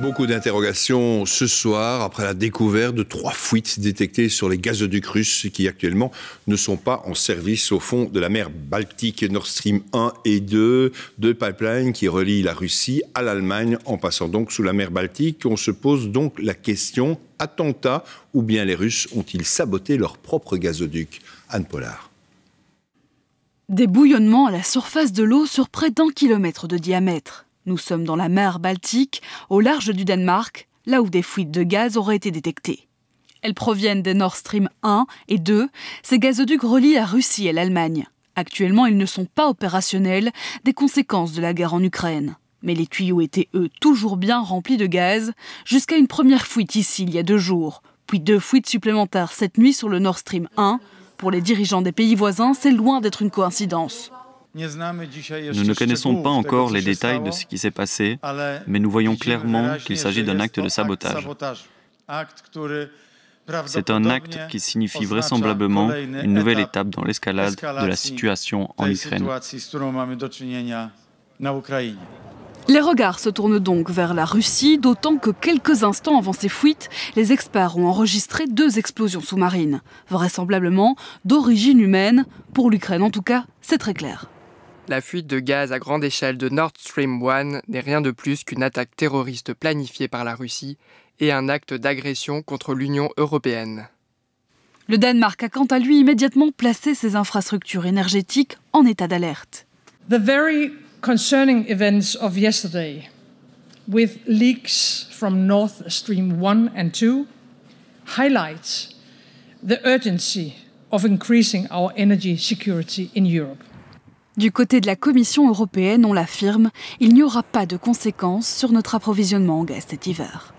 Beaucoup d'interrogations ce soir après la découverte de trois fuites détectées sur les gazoducs russes qui actuellement ne sont pas en service au fond de la mer Baltique. Nord Stream 1 et 2, deux pipelines qui relient la Russie à l'Allemagne en passant donc sous la mer Baltique. On se pose donc la question attentat ou bien les Russes ont-ils saboté leur propre gazoduc Anne Polar. Des bouillonnements à la surface de l'eau sur près d'un kilomètre de diamètre. Nous sommes dans la mer Baltique, au large du Danemark, là où des fuites de gaz auraient été détectées. Elles proviennent des Nord Stream 1 et 2. Ces gazoducs relient la Russie et l'Allemagne. Actuellement, ils ne sont pas opérationnels, des conséquences de la guerre en Ukraine. Mais les tuyaux étaient, eux, toujours bien remplis de gaz, jusqu'à une première fuite ici il y a deux jours, puis deux fuites supplémentaires cette nuit sur le Nord Stream 1. Pour les dirigeants des pays voisins, c'est loin d'être une coïncidence. Nous ne connaissons pas encore les détails de ce qui s'est passé, mais nous voyons clairement qu'il s'agit d'un acte de sabotage. C'est un acte qui signifie vraisemblablement une nouvelle étape dans l'escalade de la situation en Ukraine. Les regards se tournent donc vers la Russie, d'autant que quelques instants avant ces fuites, les experts ont enregistré deux explosions sous-marines, vraisemblablement d'origine humaine. Pour l'Ukraine en tout cas, c'est très clair. La fuite de gaz à grande échelle de Nord Stream 1 n'est rien de plus qu'une attaque terroriste planifiée par la Russie et un acte d'agression contre l'Union européenne. Le Danemark a quant à lui immédiatement placé ses infrastructures énergétiques en état d'alerte. The very concerning events of yesterday, with leaks from Nord Stream 1 and 2, highlights the urgency of increasing our energy security in Europe. Du côté de la Commission européenne, on l'affirme, il n'y aura pas de conséquences sur notre approvisionnement en gaz cet hiver.